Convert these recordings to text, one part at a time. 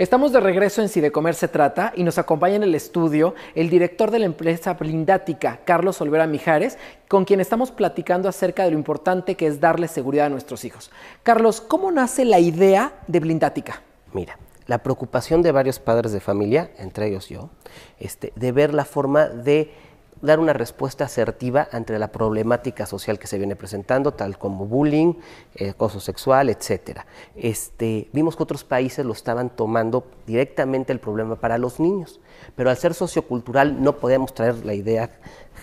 Estamos de regreso en Si de Comer se trata y nos acompaña en el estudio el director de la empresa Blindática, Carlos Olvera Mijares, con quien estamos platicando acerca de lo importante que es darle seguridad a nuestros hijos. Carlos, ¿cómo nace la idea de Blindática? Mira, la preocupación de varios padres de familia, entre ellos yo, este, de ver la forma de dar una respuesta asertiva ante la problemática social que se viene presentando, tal como bullying, eh, acoso sexual, etcétera. Este, vimos que otros países lo estaban tomando directamente el problema para los niños, pero al ser sociocultural no podemos traer la idea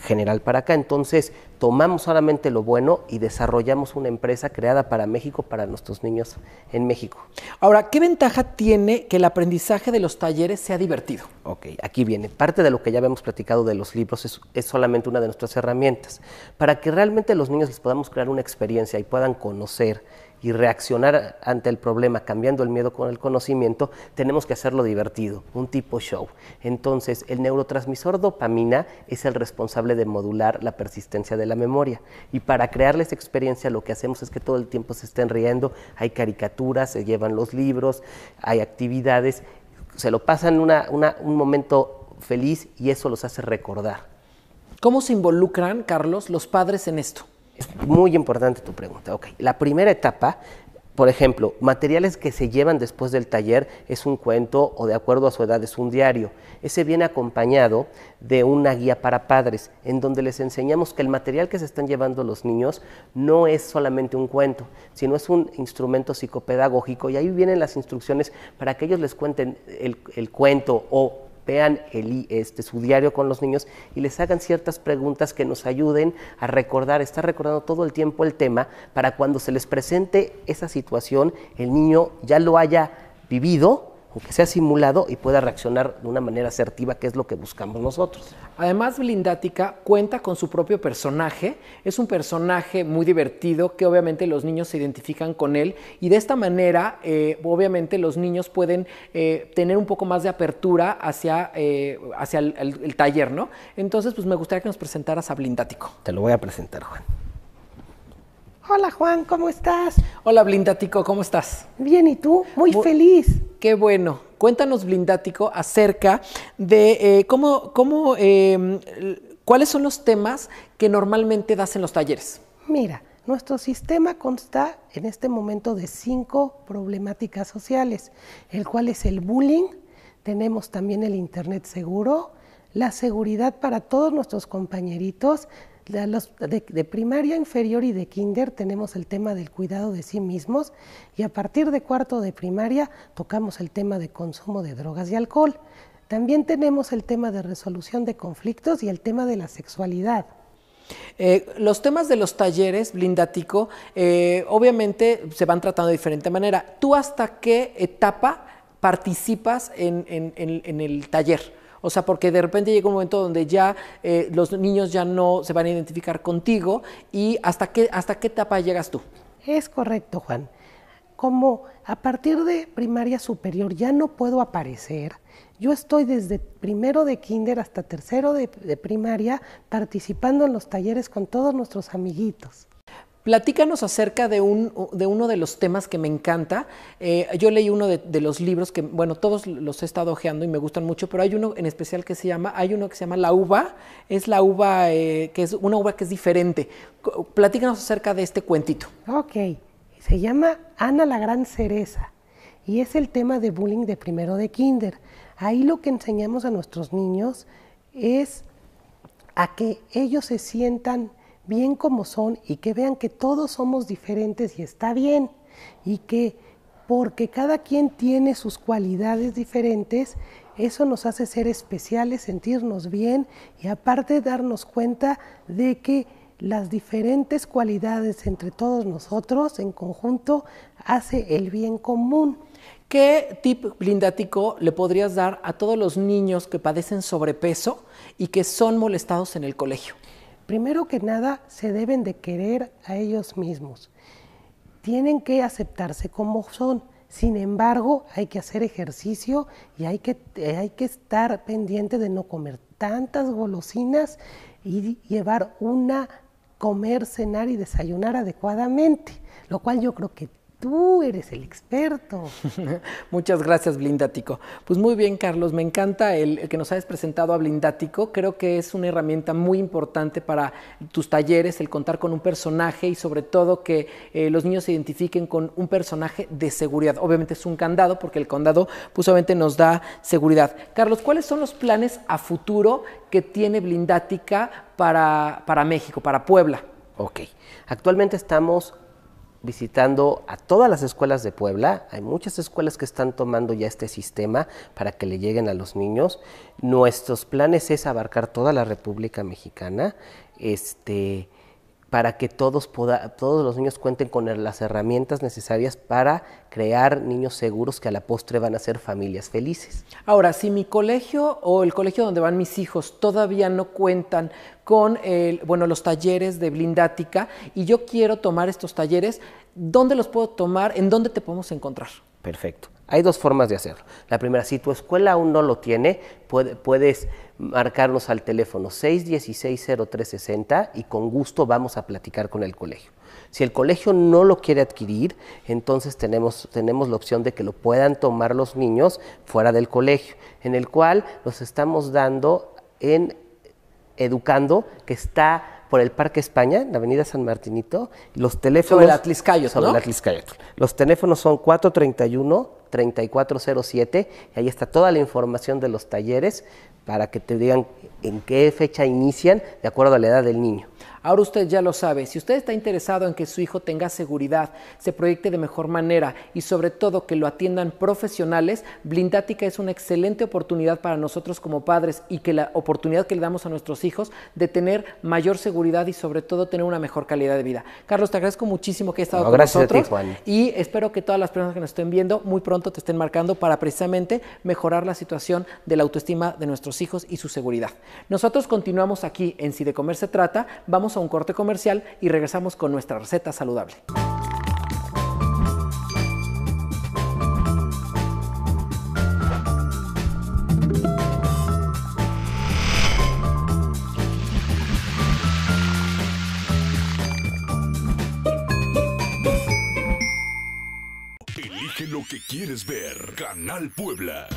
general para acá. Entonces, tomamos solamente lo bueno y desarrollamos una empresa creada para México, para nuestros niños en México. Ahora, ¿qué ventaja tiene que el aprendizaje de los talleres sea divertido? Ok, aquí viene. Parte de lo que ya habíamos platicado de los libros es, es solamente una de nuestras herramientas. Para que realmente los niños les podamos crear una experiencia y puedan conocer y reaccionar ante el problema cambiando el miedo con el conocimiento, tenemos que hacerlo divertido, un tipo show. Entonces, el neurotransmisor dopamina es el responsable de modular la persistencia de la memoria. Y para crearles experiencia lo que hacemos es que todo el tiempo se estén riendo, hay caricaturas, se llevan los libros, hay actividades, se lo pasan un momento feliz y eso los hace recordar. ¿Cómo se involucran, Carlos, los padres en esto? Es muy importante tu pregunta. Okay. La primera etapa, por ejemplo, materiales que se llevan después del taller es un cuento o de acuerdo a su edad es un diario. Ese viene acompañado de una guía para padres, en donde les enseñamos que el material que se están llevando los niños no es solamente un cuento, sino es un instrumento psicopedagógico y ahí vienen las instrucciones para que ellos les cuenten el, el cuento o vean este, su diario con los niños y les hagan ciertas preguntas que nos ayuden a recordar, estar recordando todo el tiempo el tema para cuando se les presente esa situación, el niño ya lo haya vivido que sea simulado y pueda reaccionar de una manera asertiva, que es lo que buscamos nosotros. Además, Blindática cuenta con su propio personaje, es un personaje muy divertido que obviamente los niños se identifican con él y de esta manera, eh, obviamente los niños pueden eh, tener un poco más de apertura hacia, eh, hacia el, taller, ¿no? Entonces, pues me gustaría que nos presentaras a Blindático. Te lo voy a presentar, Juan. Hola Juan, ¿cómo estás? Hola Blindático, ¿cómo estás? Bien, ¿y tú? Muy feliz. Qué bueno. Cuéntanos, Blindático, acerca de eh, cómo, cómo em, cuáles son los temas que normalmente das en los talleres. Mira, nuestro sistema consta en este momento de cinco problemáticas sociales, el cual es el bullying, tenemos también el Internet seguro, la seguridad para todos nuestros compañeritos, de, primaria, inferior y de kinder tenemos el tema del cuidado de sí mismos y a partir de cuarto de primaria tocamos el tema de consumo de drogas y alcohol. También tenemos el tema de resolución de conflictos y el tema de la sexualidad. Eh, los temas de los talleres, Blindatico, eh, obviamente se van tratando de diferente manera. ¿Tú hasta qué etapa participas en el taller? O sea, porque de repente llega un momento donde ya eh, los niños ya no se van a identificar contigo y hasta qué, hasta qué etapa llegas tú. Es correcto, Juan. Como a partir de primaria superior ya no puedo aparecer, yo estoy desde primero de kinder hasta tercero de primaria participando en los talleres con todos nuestros amiguitos. Platícanos acerca de, de uno de los temas que me encanta. Eh, yo leí uno de, los libros que, bueno, todos los he estado ojeando y me gustan mucho, pero hay uno en especial que se llama, hay uno que se llama La uva, es la uva, eh, que es una uva que es diferente. Platícanos acerca de este cuentito. Ok, se llama Ana la Gran Cereza y es el tema de bullying de primero de kinder. Ahí lo que enseñamos a nuestros niños es a que ellos se sientan bien como son y que vean que todos somos diferentes y está bien y que porque cada quien tiene sus cualidades diferentes, eso nos hace ser especiales, sentirnos bien y aparte darnos cuenta de que las diferentes cualidades entre todos nosotros en conjunto hace el bien común. ¿Qué tip blindático le podrías dar a todos los niños que padecen sobrepeso y que son molestados en el colegio? primero que nada se deben de querer a ellos mismos. Tienen que aceptarse como son. Sin embargo, hay que hacer ejercicio y hay que, hay que estar pendiente de no comer tantas golosinas y llevar una, comer, cenar y desayunar adecuadamente, lo cual yo creo que Tú eres el experto. Muchas gracias, Blindático. Pues muy bien, Carlos, me encanta el, que nos hayas presentado a Blindático. Creo que es una herramienta muy importante para tus talleres, el contar con un personaje y sobre todo que eh, los niños se identifiquen con un personaje de seguridad. Obviamente es un candado, porque el condado pues obviamente nos da seguridad. Carlos, ¿cuáles son los planes a futuro que tiene Blindática para, para México, para Puebla? Ok, actualmente estamos visitando a todas las escuelas de Puebla. Hay muchas escuelas que están tomando ya este sistema para que le lleguen a los niños. Nuestros planes es abarcar toda la República Mexicana. Este, para que todos, todos los niños cuenten con las herramientas necesarias para crear niños seguros que a la postre van a ser familias felices. Ahora, si mi colegio o el colegio donde van mis hijos todavía no cuentan con bueno, los talleres de blindática y yo quiero tomar estos talleres, ¿dónde los puedo tomar? ¿En dónde te podemos encontrar? Perfecto. Hay dos formas de hacerlo. La primera, si tu escuela aún no lo tiene, puedes marcarnos al teléfono 616-0360 y con gusto vamos a platicar con el colegio. Si el colegio no lo quiere adquirir, entonces tenemos, tenemos la opción de que lo puedan tomar los niños fuera del colegio, en el cual los estamos dando en educando que está por el Parque España, en la Avenida San Martinito. Los teléfonos. Sobre el Atliscayo, Sobre el Los teléfonos son 431. 3407 y ahí está toda la información de los talleres para que te digan en qué fecha inician de acuerdo a la edad del niño. Ahora usted ya lo sabe, si usted está interesado en que su hijo tenga seguridad, se proyecte de mejor manera y sobre todo que lo atiendan profesionales, Blindática es una excelente oportunidad para nosotros como padres y que la oportunidad que le damos a nuestros hijos de tener mayor seguridad y sobre todo tener una mejor calidad de vida. Carlos, te agradezco muchísimo que hayas estado con nosotros. Y espero que todas las personas que nos estén viendo muy pronto te estén marcando para precisamente mejorar la situación de la autoestima de nuestros hijos y su seguridad. Nosotros continuamos aquí en Si de Comer se trata vamos a un corte comercial y regresamos con nuestra receta saludable. Elige lo que quieres ver. Canal Puebla.